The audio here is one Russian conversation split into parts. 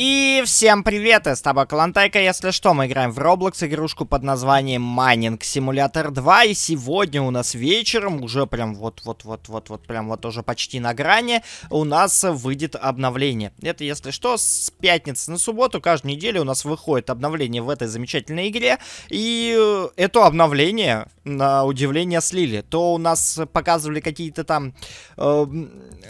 И всем привет, это с тобой если что, мы играем в Roblox игрушку под названием Майнинг Симулятор 2, и сегодня у нас вечером, уже прям вот-вот-вот-вот-вот, прям вот уже почти на грани, у нас выйдет обновление. Это, если что, с пятницы на субботу, каждую неделю у нас выходит обновление в этой замечательной игре, и э, это обновление, на удивление, слили. То у нас показывали какие-то там э,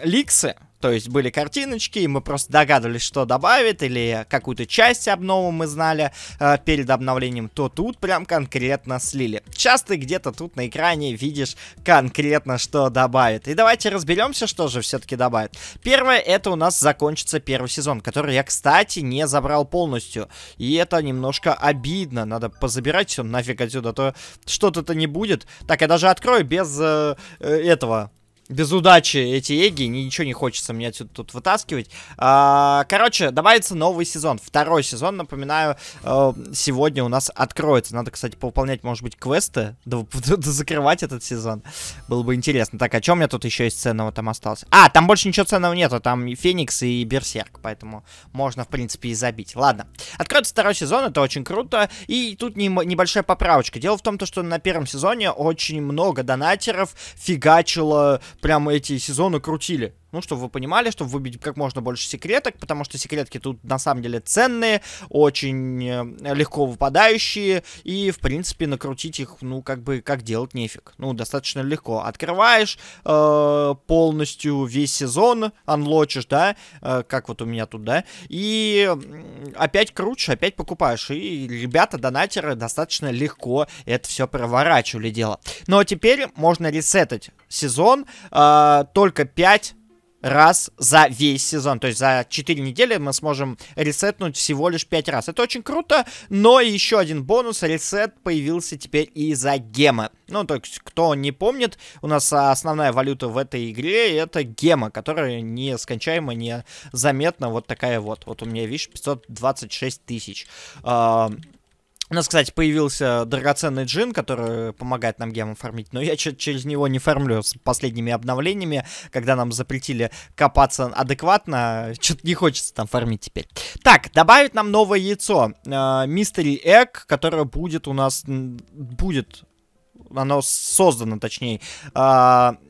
ликсы, то есть были картиночки, и мы просто догадывались, что добавит, или какую-то часть обнову мы знали э, перед обновлением, то тут прям конкретно слили. Часто где-то тут на экране видишь конкретно, что добавит. И давайте разберемся, что же все-таки добавит. Первое, это у нас закончится первый сезон, который я, кстати, не забрал полностью. И это немножко обидно, надо позабирать все нафиг отсюда, а то что-то-то не будет. Так, я даже открою без э, э этого без удачи эти эги, ничего не хочется мне отсюда тут вытаскивать. А, короче, добавится новый сезон, второй сезон, напоминаю, э, сегодня у нас откроется. Надо, кстати, поуполнять, может быть, квесты, да закрывать этот сезон. Было бы интересно. Так, о чем я тут еще из ценного там осталось? А, там больше ничего ценного нету, там и Феникс, и Берсерк, поэтому можно, в принципе, и забить. Ладно, откроется второй сезон, это очень круто, и тут не, небольшая поправочка. Дело в том, что на первом сезоне очень много донатеров фигачило прям эти сезоны крутили. Ну, чтобы вы понимали, чтобы выбить как можно больше секреток, потому что секретки тут на самом деле ценные, очень э, легко выпадающие, и, в принципе, накрутить их, ну, как бы, как делать нефиг. Ну, достаточно легко. Открываешь э, полностью весь сезон, анлочишь, да, э, как вот у меня тут, да, и опять круче, опять покупаешь. И ребята, донатеры, достаточно легко это все проворачивали дело. Ну а теперь можно ресетать сезон э, только 5 раз за весь сезон. То есть за 4 недели мы сможем ресетнуть всего лишь 5 раз. Это очень круто, но еще один бонус. Ресет появился теперь и за гема. Ну, то есть, кто не помнит, у нас основная валюта в этой игре это гема, которая нескончаемо, незаметно вот такая вот. Вот у меня, видишь, 526 тысяч. А, у нас, кстати, появился драгоценный джин, который помогает нам гем фармить, но я через него не фармлю с последними обновлениями, когда нам запретили копаться адекватно, что-то не хочется там фармить теперь. Так, добавит нам новое яйцо, э, мистери э, Egg, которое будет у нас, будет оно создано, точнее, э,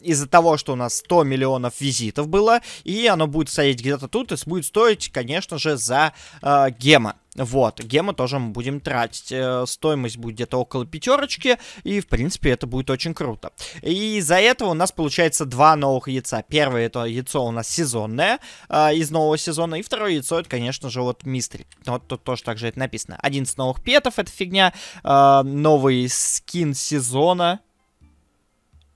из-за того, что у нас 100 миллионов визитов было, и оно будет стоять где-то тут, и будет стоить, конечно же, за э, гема. Вот, гема тоже мы будем тратить. Э, стоимость будет где-то около пятерочки, и, в принципе, это будет очень круто. И из-за этого у нас получается два новых яйца. Первое это яйцо у нас сезонное э, из нового сезона, и второе яйцо это, конечно же, вот мистри. Вот тут тоже так же это написано. Один 11 новых петов, это фигня. Э, новый скин сезона,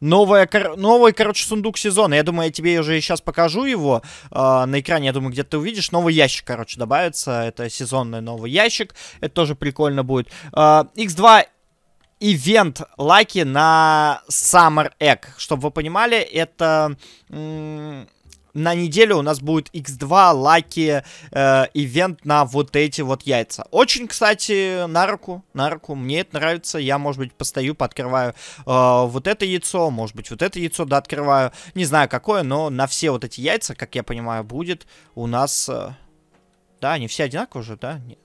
новая, кор... новый, короче, сундук сезона. Я думаю, я тебе уже сейчас покажу его э, на экране. Я думаю, где ты увидишь. Новый ящик, короче, добавится. Это сезонный новый ящик. Это тоже прикольно будет. Э, а, X2 ивент лайки на Summer Egg. Чтобы вы понимали, это на неделю у нас будет X2 лаки э, ивент на вот эти вот яйца. Очень, кстати, на руку, на руку. Мне это нравится. Я, может быть, постою, пооткрываю э, вот это яйцо, может быть, вот это яйцо да открываю. Не знаю какое, но на все вот эти яйца, как я понимаю, будет у нас... Э, да, они все одинаковые же, да? Нет.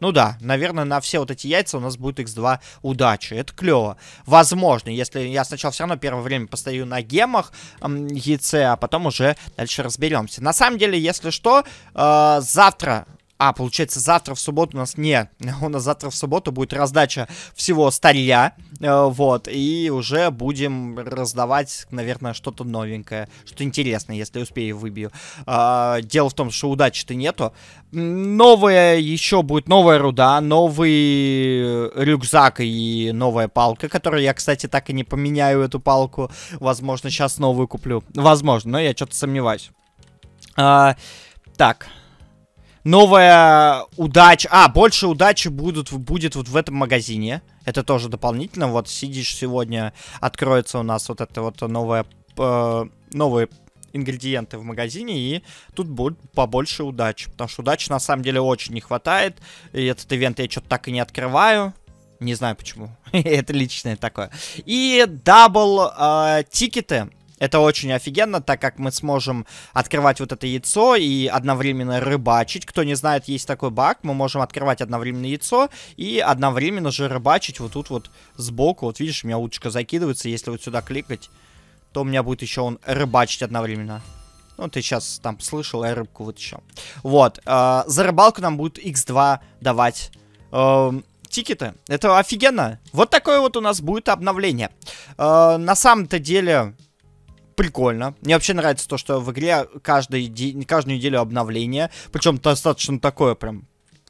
Ну да, наверное, на все вот эти яйца у нас будет x2 удачи. Это клево. Возможно, если я сначала все равно первое время постою на гемах э, яйце, а потом уже дальше разберемся. На самом деле, если что, э, завтра а, получается, завтра в субботу у нас не. У нас завтра в субботу будет раздача всего старья. Э, вот. И уже будем раздавать, наверное, что-то новенькое. Что интересное, если успею, выбью. А, дело в том, что удачи-то нету. Новая еще будет новая руда, новый рюкзак и новая палка, которую я, кстати, так и не поменяю эту палку. Возможно, сейчас новую куплю. Возможно, но я что-то сомневаюсь. А, так новая удача. А, больше удачи будут, будет вот в этом магазине. Это тоже дополнительно. Вот сидишь сегодня, откроется у нас вот это вот новое, э, новые ингредиенты в магазине, и тут будет побольше удачи. Потому что удачи на самом деле очень не хватает. И этот ивент я что-то так и не открываю. Не знаю почему. Это личное такое. И дабл э, тикеты. Это очень офигенно, так как мы сможем открывать вот это яйцо и одновременно рыбачить. Кто не знает, есть такой баг. Мы можем открывать одновременно яйцо и одновременно же рыбачить вот тут вот сбоку. Вот видишь, у меня удочка закидывается. Если вот сюда кликать, то у меня будет еще он рыбачить одновременно. Ну, ты сейчас там слышал, я рыбку вытащил. Вот. Э, за рыбалку нам будет x2 давать эм, тикеты. Это офигенно. Вот такое вот у нас будет обновление. Э, на самом-то деле прикольно. Мне вообще нравится то, что в игре каждый день, каждую неделю обновление, причем достаточно такое прям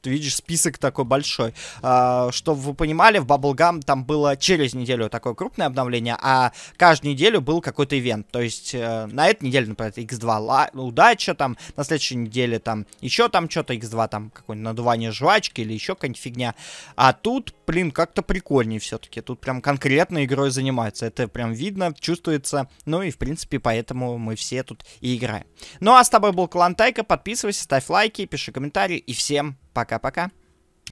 что, видишь, список такой большой. А, чтобы вы понимали, в Bubblegum там было через неделю такое крупное обновление, а каждую неделю был какой-то ивент. То есть э, на этой неделе, например, X2 удача, там на следующей неделе там еще там что-то X2, там какое-нибудь надувание жвачки или еще какая-нибудь фигня. А тут, блин, как-то прикольнее все-таки. Тут прям конкретно игрой занимаются. Это прям видно, чувствуется. Ну и, в принципе, поэтому мы все тут и играем. Ну а с тобой был Клан Клантайка. Подписывайся, ставь лайки, пиши комментарии и всем Пока-пока.